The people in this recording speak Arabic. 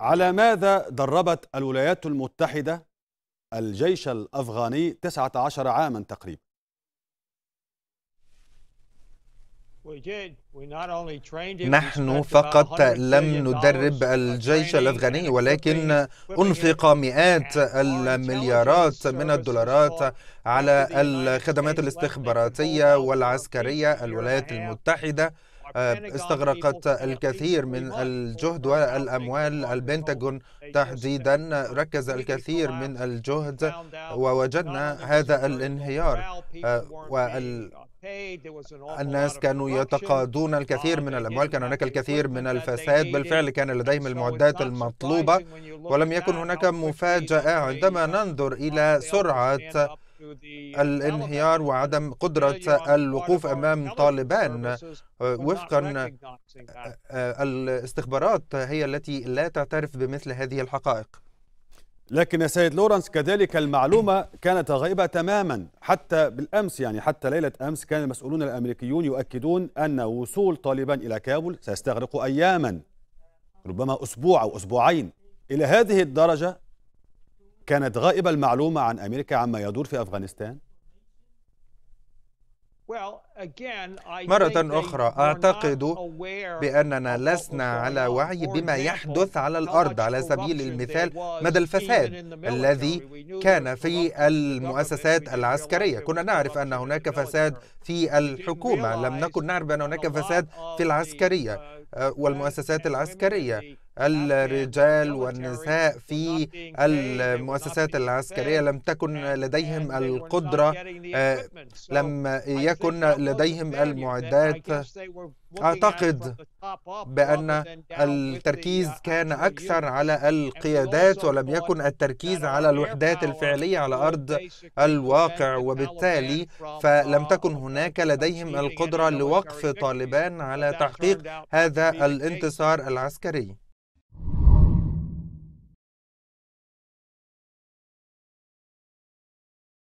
على ماذا دربت الولايات المتحدة الجيش الأفغاني 19 عاما تقريبا نحن فقط لم ندرب الجيش الافغاني ولكن انفق مئات المليارات من الدولارات على الخدمات الاستخباراتيه والعسكريه الولايات المتحده استغرقت الكثير من الجهد والأموال إيه البنتاغون تحديدا ركز الكثير من الجهد ووجدنا هذا الانهيار آه، وال الناس كانوا يتقاضون الكثير ah, من الأموال كان هناك الكثير من الفساد بالفعل كان لديهم المعدات المطلوبة ولم يكن هناك مفاجأة عندما ننظر إلى سرعة الانهيار وعدم قدرة uh, الوقوف أمام طالبان آه، وفقا آه، آه، الاستخبارات هي التي لا تعترف بمثل هذه الحقائق لكن يا سيد لورنس كذلك المعلومة كانت غائبة تماما حتى بالأمس يعني حتى ليلة أمس كان المسؤولون الأمريكيون يؤكدون أن وصول طالبان إلى كابول سيستغرق أياما ربما أسبوع أو أسبوعين إلى هذه الدرجة كانت غائبة المعلومة عن أمريكا عما يدور في أفغانستان؟ مرة أخرى أعتقد بأننا لسنا على وعي بما يحدث على الأرض على سبيل المثال مدى الفساد الذي كان في المؤسسات العسكرية كنا نعرف أن هناك فساد في الحكومة لم نكن نعرف أن هناك فساد في العسكرية uh, آه، والمؤسسات العسكرية الرجال والنساء في المؤسسات العسكرية لم تكن لديهم القدرة آه، لم يكن لديهم المعدات أعتقد بأن uh, التركيز كان أكثر على القيادات ولم يكن التركيز على الوحدات الفعلية على أرض الواقع وبالتالي فلم uh, تكن هناك لديهم القدرة لوقف طالبان على تحقيق هذا الانتصار العسكري